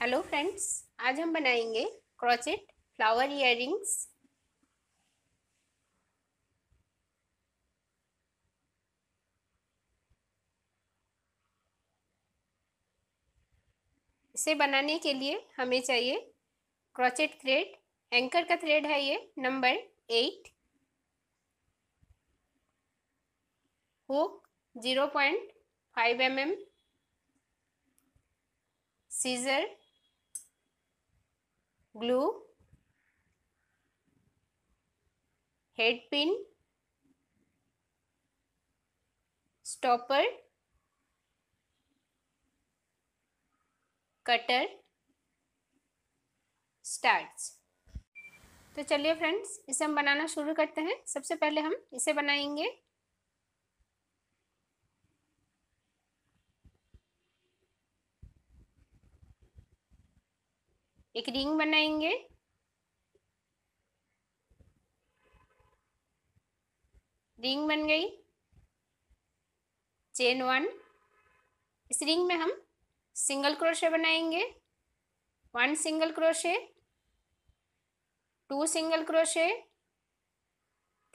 hello friends आज हम बनाएंगे क्रॉचेट फ्लावर इयर इसे बनाने के लिए हमें चाहिए क्रॉचेट थ्रेड एंकर का थ्रेड है ये number eight hook zero point five M M scissor glue head pin stopper cutter starch तो चलिए फ्रेंड्स इसे हम बनाना शुरू करते हैं सबसे पहले हम इसे बनाएंगे एक रिंग बनाएंगे रिंग बन गई चेन वन इस रिंग में हम सिंगल क्रोशे बनाएंगे one single crochet two single crochet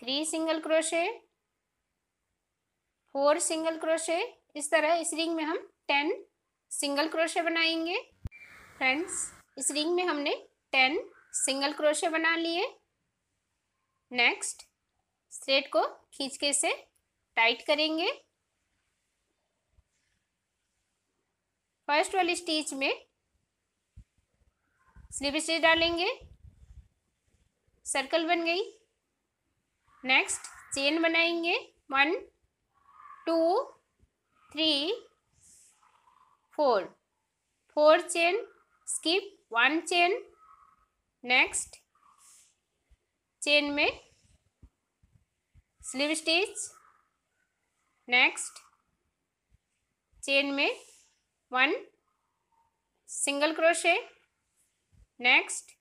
three single crochet four single crochet इस तरह इस रिंग में हम टेन सिंगल क्रोशे बनाएंगे फ्रेंड्स इस रिंग में हमने टेन सिंगल क्रोशे बना लिए नेक्स्ट स्ट्रेट को खींच के इसे टाइट करेंगे फर्स्ट वाली स्टिच में स्लिप स्टिच डालेंगे सर्कल बन गई नेक्स्ट चेन बनाएंगे one two three four four chain skip one chain next chain में स्लीव स्टिच नेक्स्ट चेन में one single crochet next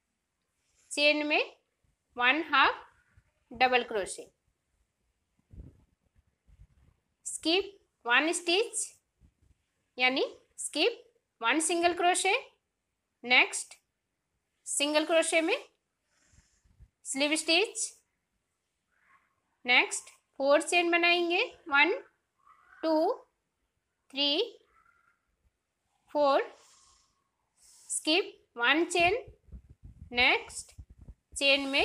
chain में one half double crochet skip one stitch यानी skip one single crochet next single crochet में slip stitch next four chain बनाएंगे one two three four skip one chain next chain में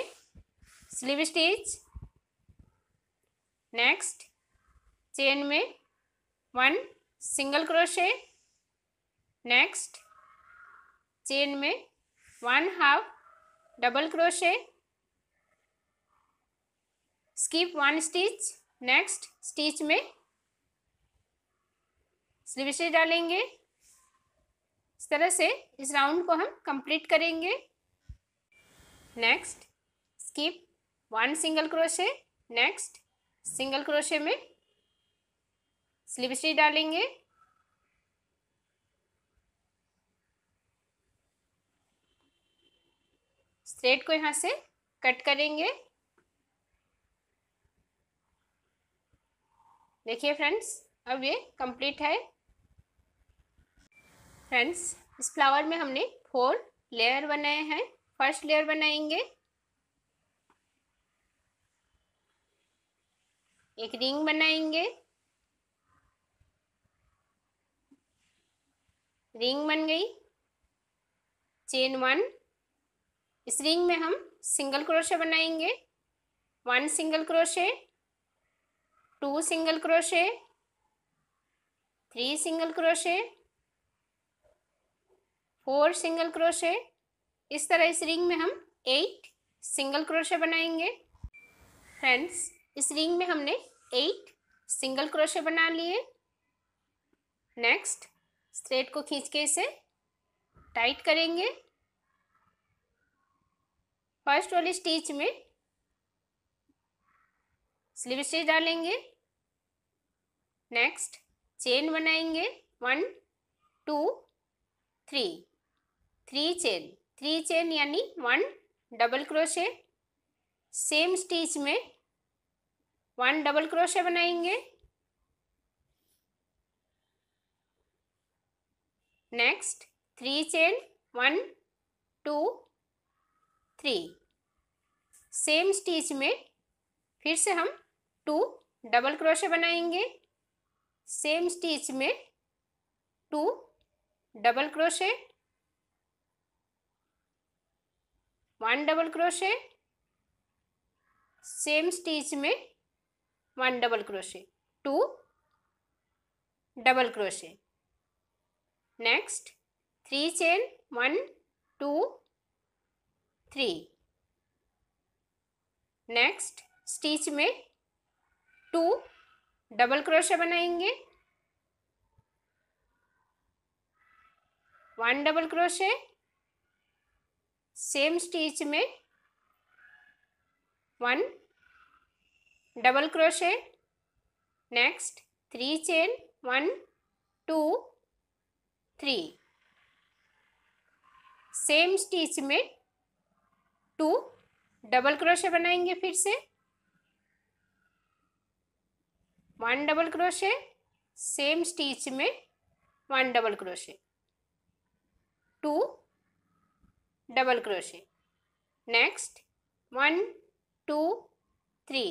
slip stitch next chain में one single crochet next chain में one half double crochet skip one stitch next stitch में slip stitch डालेंगे इस तरह से इस राउंड को हम कंप्लीट करेंगे next skip one single crochet next single crochet में स्लीव स्टिच डालेंगे स्ट्रेट थ्रेड को यहाँ से कट करेंगे देखिए फ्रेंड्स अब ये कंप्लीट है फ्रेंड्स इस फ्लावर में हमने फोर लेयर बनाए हैं फर्स्ट लेयर बनाएंगे एक रिंग बनाएंगे रिंग बन गई चेन वन इस रिंग में हम सिंगल क्रोशे बनाएंगे one single crochet two single crochet three single crochet four single crochet इस तरह इस रिंग में हम एट सिंगल क्रोशे बनाएंगे फ्रेंड्स इस रिंग में हमने एट सिंगल क्रोशे बना लिए नेक्स्ट स्ट्रेट को खींच के इसे टाइट करेंगे फर्स्ट वाली स्टिच में स्लीव स्टिच डालेंगे नेक्स्ट चेन बनाएंगे one two three three chain three chain यानी one double crochet same stitch में वन डबल क्रोशे बनाएंगे next three chain one two three same stitch में फिर से हम टू डबल क्रोशे बनाएंगे सेम स्टिच में two double crochet one double crochet same stitch में one double crochet two double crochet next three chain one two three next stitch में two double crochet बनाएंगे one double crochet same stitch में one double crochet next three chain one two three same stitch में two double crochet बनाएंगे फिर से one double crochet same stitch में one double crochet two double crochet next one two three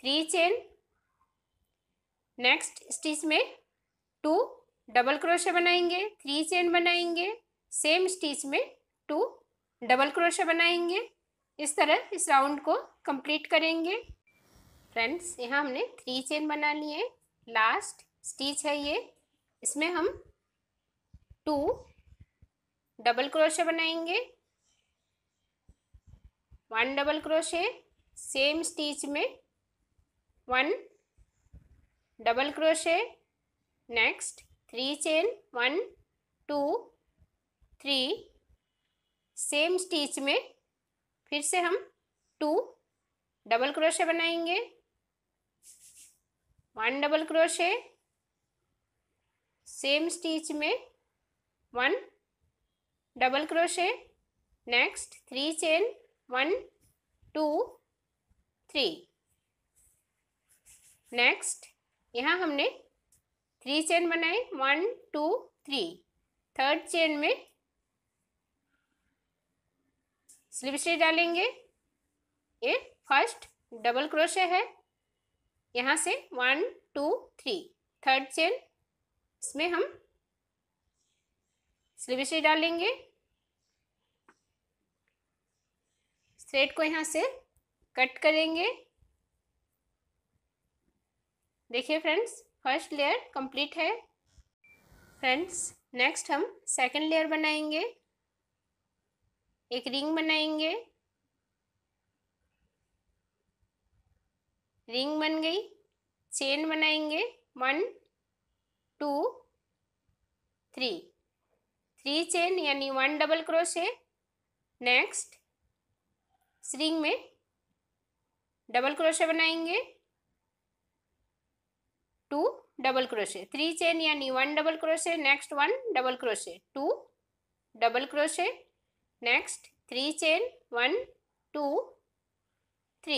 three chain next stitch में two double crochet बनाएंगे three chain बनाएंगे same stitch में two double crochet बनाएंगे इस तरह इस राउंड को कंप्लीट करेंगे फ्रेंड्स यहाँ हमने थ्री चेन बना लिए लास्ट स्टिच है ये इसमें हम टू डबल क्रोशे बनाएंगे one double crochet same stitch में one double crochet next three chain one two three same stitch में फिर से हम टू डबल क्रोशे बनाएंगे one double crochet same stitch में one double crochet next three chain one two three next यहाँ हमने three chain बनाए one two three third chain में स्लिप स्टिच डालेंगे ये फर्स्ट डबल क्रोशे है यहाँ से one two three third chain इसमें हम स्लिप स्टिच डालेंगे थ्रेड को यहाँ से कट करेंगे देखिए फ्रेंड्स फर्स्ट लेयर कंप्लीट है फ्रेंड्स नेक्स्ट हम सेकंड लेयर बनाएंगे एक रिंग बनाएंगे रिंग बन गई चेन बनाएंगे one two three three chain यानी one double crochet next ring में डबल क्रोशे बनाएंगे two double crochet three chain यानी one double crochet next one double crochet two double crochet next three chain one two three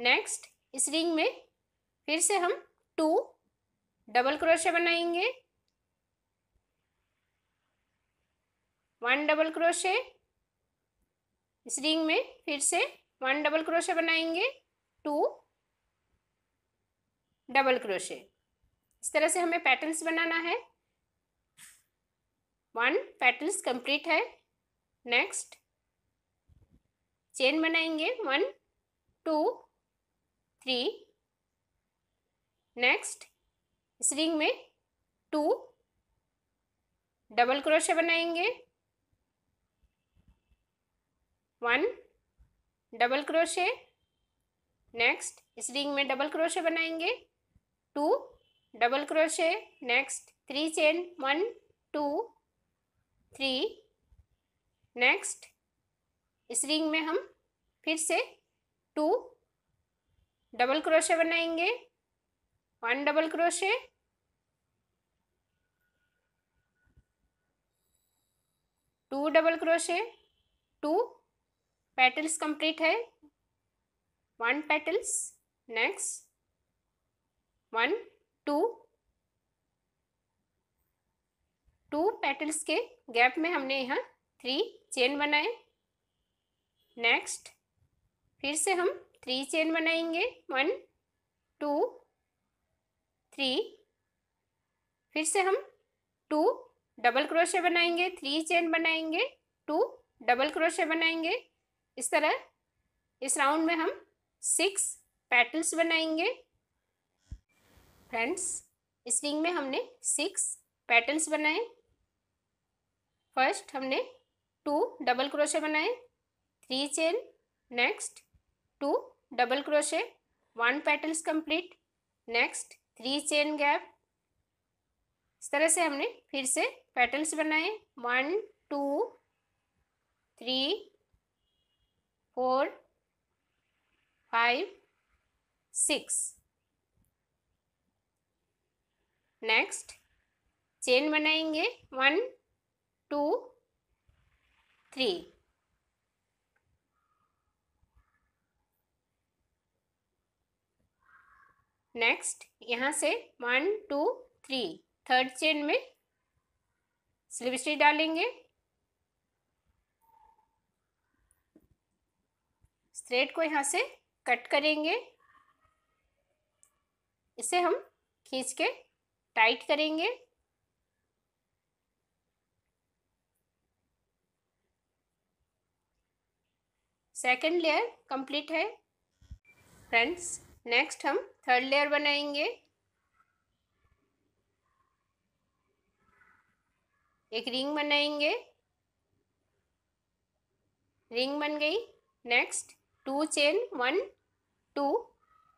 next इस ring में फिर से हम two double crochet बनाएंगे one double crochet इस ring में फिर से वन डबल क्रोशे बनाएंगे टू डबल क्रोशे इस तरह से हमें पैटर्न्स बनाना है वन पैटर्न्स कंप्लीट है नेक्स्ट चेन बनाएंगे वन टू थ्री नेक्स्ट इस रिंग में टू डबल क्रोशे बनाएंगे वन डबल क्रोशे नेक्स्ट इस रिंग में डबल क्रोशे बनाएंगे two double crochet next three chain one two three next इस रिंग में हम फिर से टू डबल क्रोशे बनाएंगे one double crochet two double crochet two petals complete है one petals next one two two petals के gap में हमने यहाँ थ्री चेन बनाए नेक्स्ट फिर से हम थ्री चेन बनाएंगे वन टू थ्री फिर से हम टू डबल क्रोशे बनाएंगे थ्री चेन बनाएंगे टू डबल क्रोशे बनाएंगे इस तरह इस राउंड में हम सिक्स पैटल्स बनाएंगे फ्रेंड्स इस रिंग में हमने सिक्स पैटल्स बनाए फर्स्ट हमने टू डबल क्रोशे बनाए three chain next two double crochet one petals complete next three chain gap इस तरह से हमने फिर से पेटल्स बनाए one two three four five six next chain बनाएंगे वन टू थ्री नेक्स्ट यहाँ से one two three third chain में स्लिप स्टिच डालेंगे थ्रेड को यहाँ से कट करेंगे इसे हम खींच के टाइट करेंगे सेकेंड लेयर कंप्लीट है फ्रेंड्स नेक्स्ट हम थर्ड लेयर बनाएंगे एक रिंग बनाएंगे रिंग बन गई next two chain one two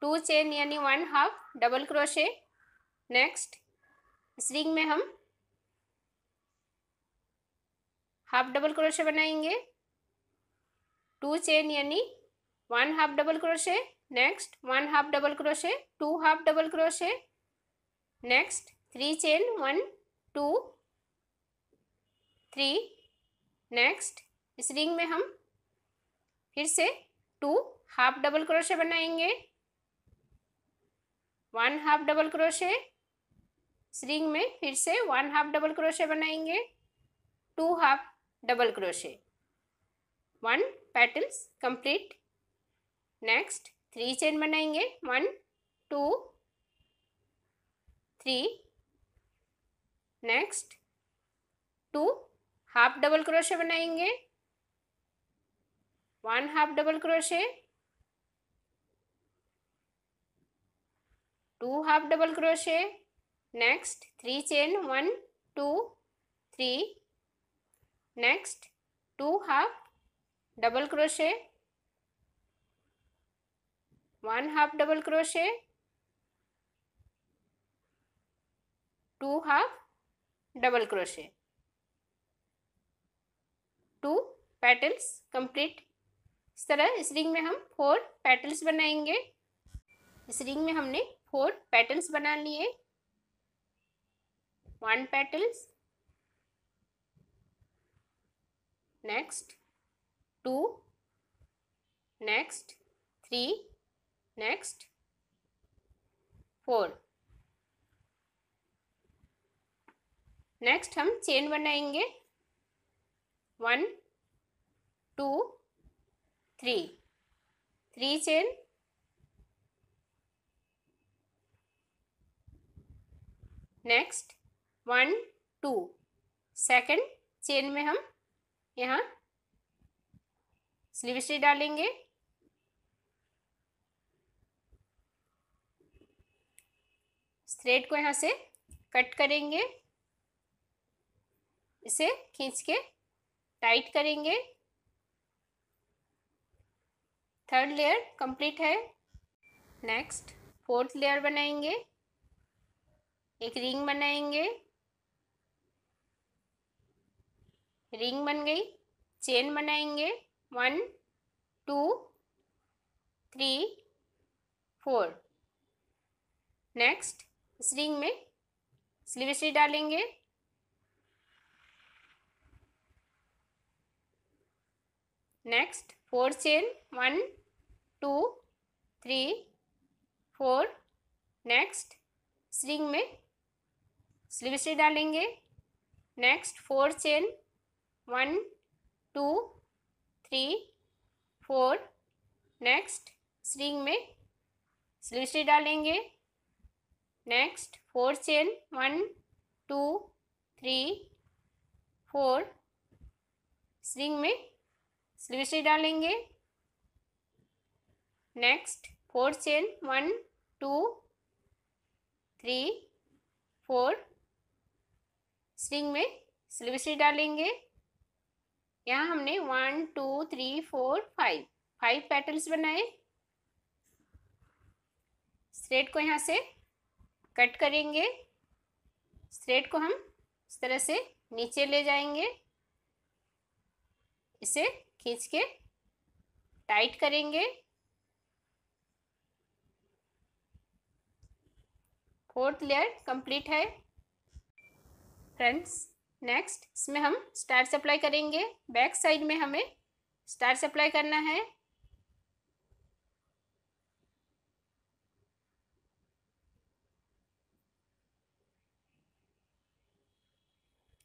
two chain यानी one half double crochet next इस रिंग में हम हाफ डबल क्रोशे बनाएंगे टू चेन यानी one half double crochet next one half double crochet two half double crochet next three chain one two three next इस ring में हम फिर से टू हाफ डबल क्रोशे बनाएंगे वन हाफ डबल क्रोशे इस ring में फिर से वन हाफ डबल क्रोशे बनाएंगे two half double crochet one pattern complete next three chain बनाएंगे one two three next two half double crochet बनाएंगे one half double crochet two half double crochet next three chain one two three next two half double crochet one half double crochet two half double crochet two petals complete इस तरह इस ring में हम four petals बनाएंगे इस ring में हमने four petals बना लिए one petals next two next three next four next हम चेन बनाएंगे one two three three chain next one two second chain में हम यहाँ स्लीव स्टिच डालेंगे थ्रेड को यहाँ से कट करेंगे इसे खींच के टाइट करेंगे थर्ड लेयर कंप्लीट है नेक्स्ट फोर्थ लेयर बनाएंगे एक रिंग बनाएंगे रिंग बन गई चेन बनाएंगे one two three four next इस रिंग में स्लीव स्टिच डालेंगे next four chain one two three four next string में स्लीव स्टिच डालेंगे next four chain one two three four next string में स्लिस्ट्री डालेंगे next four chain one two three four string में slip stitch डालेंगे next four chain one two three four string में slip stitch डालेंगे यहाँ हमने one two three four five five petals बनाए straight को यहाँ से कट करेंगे स्ट्रेट को हम इस तरह से नीचे ले जाएंगे इसे खींच के टाइट करेंगे फोर्थ लेयर कंप्लीट है फ्रेंड्स नेक्स्ट इसमें हम स्टार सप्लाई करेंगे बैक साइड में हमें स्टार सप्लाई करना है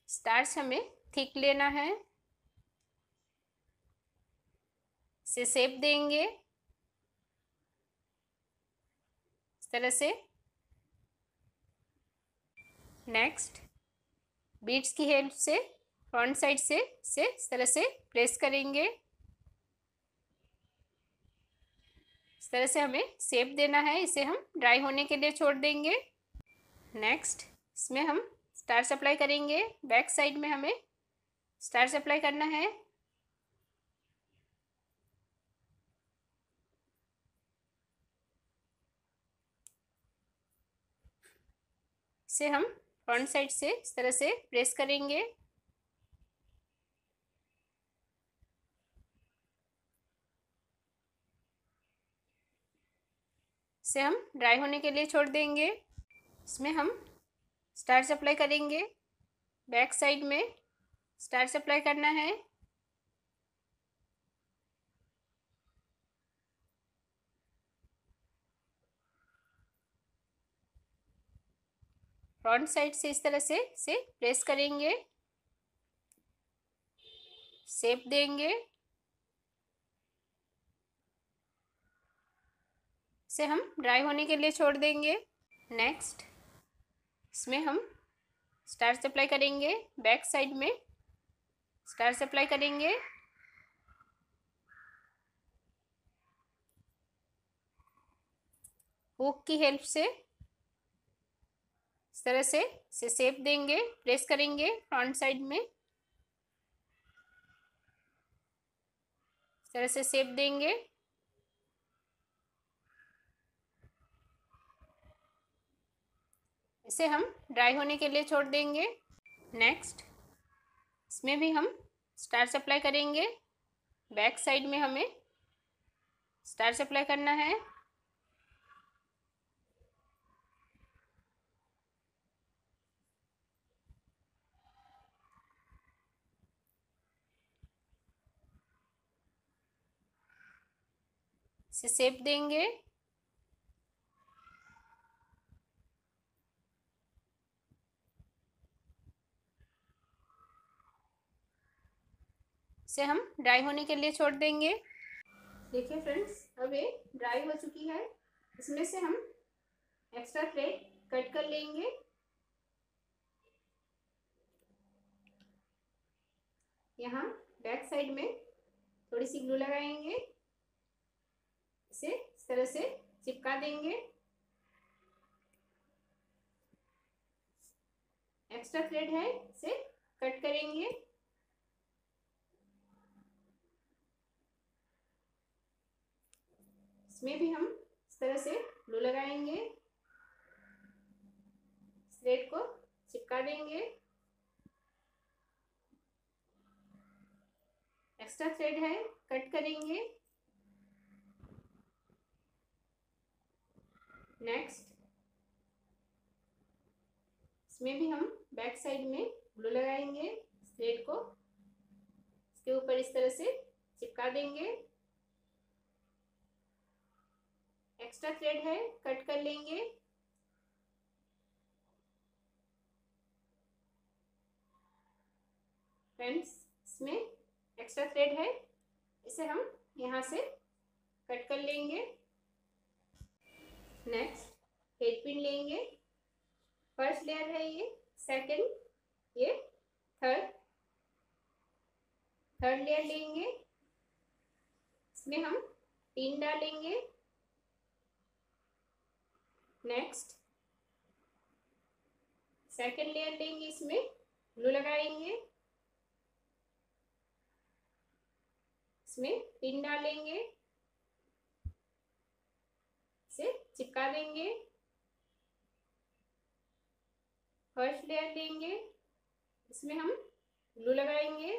स्टार्स हमें थिक लेना है इसे सेप देंगे इस तरह से नेक्स्ट बीट्स की हेल्प से फ्रंट साइड से से इस तरह से प्रेस करेंगे इस तरह से हमें सेप देना है इसे हम ड्राई होने के लिए छोड़ देंगे नेक्स्ट इसमें हम स्टार सप्लाई करेंगे बैक साइड में हमें स्टार सप्लाई करना है इसे हम फ्रंट साइड से इस तरह से प्रेस करेंगे से हम ड्राई होने के लिए छोड़ देंगे इसमें हम स्टार्च अप्लाई करेंगे बैक साइड में स्टार्च अप्लाई करना है फ्रंट साइड से इस तरह से से प्रेस करेंगे सेप देंगे इसे हम ड्राई होने के लिए छोड़ देंगे नेक्स्ट इसमें हम स्टार सप्लाई करेंगे बैक साइड में स्टार सप्लाई करेंगे हुक की हेल्प से इस तरह से इसे सेप देंगे प्रेस करेंगे फ्रंट साइड में इस तरह से सेप देंगे इसे हम ड्राई होने के लिए छोड़ देंगे नेक्स्ट इसमें भी हम स्टार सप्लाई करेंगे बैक साइड में हमें स्टार सप्लाई करना है से सेप देंगे इसे हम ड्राई होने के लिए छोड़ देंगे देखिए फ्रेंड्स अब ये ड्राई हो चुकी है इसमें से हम एक्स्ट्रा फ्लेक कट कर लेंगे यहाँ बैक साइड में थोड़ी सी ग्लू लगाएंगे से इस तरह से चिपका देंगे एक्स्ट्रा थ्रेड है इसे कट करेंगे इसमें भी हम इस तरह से ग्लू लगाएंगे थ्रेड को चिपका देंगे एक्स्ट्रा थ्रेड है कट करेंगे नेक्स्ट इसमें भी हम बैक साइड में ग्लू लगाएंगे थ्रेड को इसके ऊपर इस तरह से चिपका देंगे एक्स्ट्रा थ्रेड है कट कर लेंगे फ्रेंड्स इसमें एक्स्ट्रा थ्रेड है इसे हम यहाँ से कट कर लेंगे नेक्स्ट हेड पिन लेंगे फर्स्ट लेयर है ये सेकंड ये थर्ड थर्ड लेयर लेंगे इसमें हम तीन डालेंगे नेक्स्ट सेकंड लेयर लेंगे इसमें ग्लू लगाएंगे इसमें पिन डालेंगे चिपका देंगे फर्स्ट लेयर लेंगे इसमें हम ग्लू लगाएंगे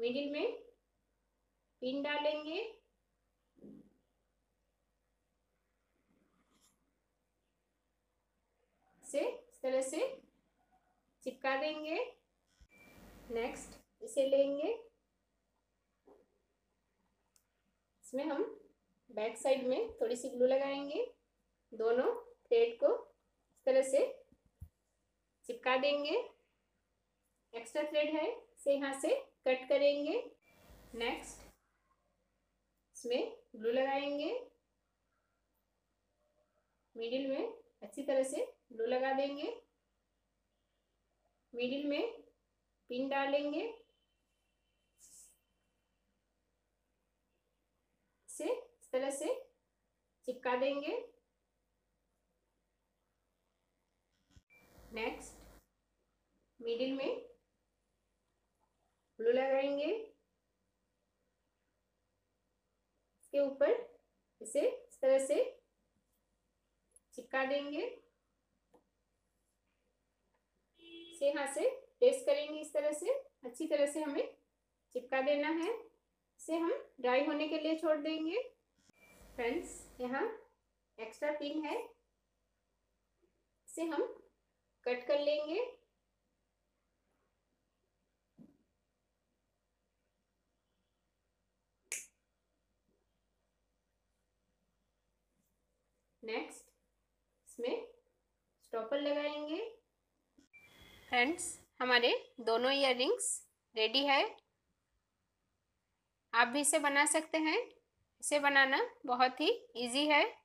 मिडिल में पिन डालेंगे से इस तरह से चिपका देंगे नेक्स्ट इसे लेंगे इसमें हम बैक साइड में थोड़ी सी ग्लू लगाएंगे दोनों थ्रेड को इस तरह से चिपका देंगे एक्स्ट्रा थ्रेड है इसे यहाँ से कट करेंगे नेक्स्ट इसमें ग्लू लगाएंगे मिडिल में अच्छी तरह से ग्लू लगा देंगे मिडिल में पिन डालेंगे तरह से चिपका देंगे नेक्स्ट मिडिल में ग्लू लगाएंगे इसके ऊपर इसे इस तरह से चिपका देंगे इसे यहां से प्रेस करेंगे इस तरह से अच्छी तरह से हमें चिपका देना है इसे हम ड्राई होने के लिए छोड़ देंगे फ्रेंड्स यहाँ एक्स्ट्रा पिन है इसे हम कट कर लेंगे नेक्स्ट इसमें स्टॉपर लगाएंगे फ्रेंड्स हमारे दोनों इयर रिंग्स रेडी है आप भी इसे बना सकते हैं इसे बनाना बहुत ही इजी है